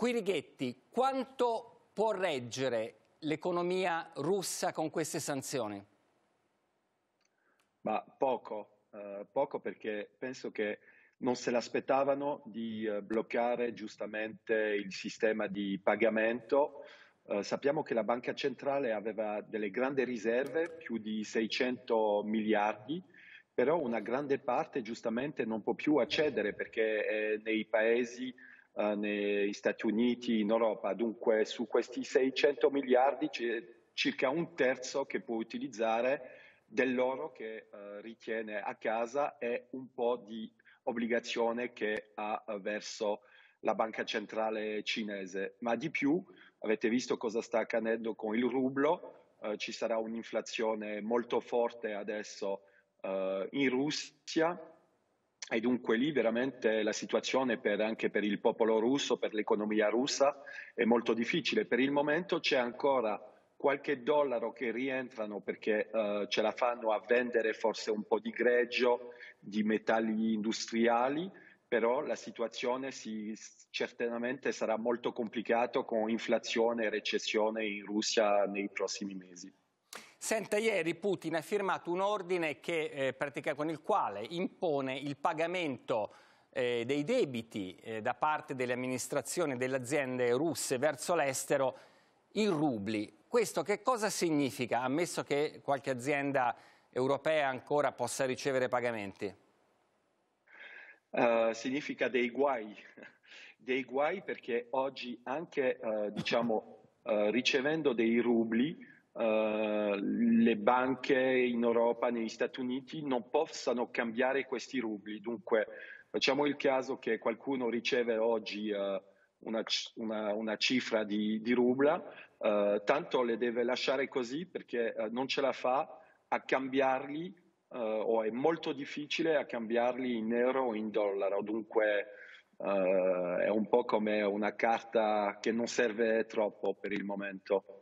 Quirighetti, quanto può reggere l'economia russa con queste sanzioni? Ma poco, eh, poco perché penso che non se l'aspettavano di eh, bloccare giustamente il sistema di pagamento. Eh, sappiamo che la banca centrale aveva delle grandi riserve, più di 600 miliardi, però una grande parte giustamente non può più accedere perché è nei paesi eh, negli Stati Uniti, in Europa. Dunque su questi 600 miliardi c'è circa un terzo che può utilizzare dell'oro che eh, ritiene a casa e un po' di obbligazione che ha eh, verso la banca centrale cinese. Ma di più, avete visto cosa sta accadendo con il rublo, eh, ci sarà un'inflazione molto forte adesso eh, in Russia e dunque lì veramente la situazione per, anche per il popolo russo, per l'economia russa è molto difficile. Per il momento c'è ancora qualche dollaro che rientrano perché eh, ce la fanno a vendere forse un po' di greggio, di metalli industriali, però la situazione si, certamente sarà molto complicata con inflazione e recessione in Russia nei prossimi mesi. Senta, ieri Putin ha firmato un ordine che, eh, con il quale impone il pagamento eh, dei debiti eh, da parte delle amministrazioni e delle aziende russe verso l'estero in rubli. Questo che cosa significa, ammesso che qualche azienda europea ancora possa ricevere pagamenti? Uh, significa dei guai, dei guai perché oggi anche uh, diciamo, uh, ricevendo dei rubli Uh, le banche in Europa, negli Stati Uniti non possano cambiare questi rubli. Dunque, facciamo il caso che qualcuno riceve oggi uh, una, una, una, cifra di, di rubla, uh, tanto le deve lasciare così perché non ce la fa a cambiarli o è molto difficile a cambiarli in euro o in dollaro. Dunque, è un po' come una carta che non serve troppo per il momento.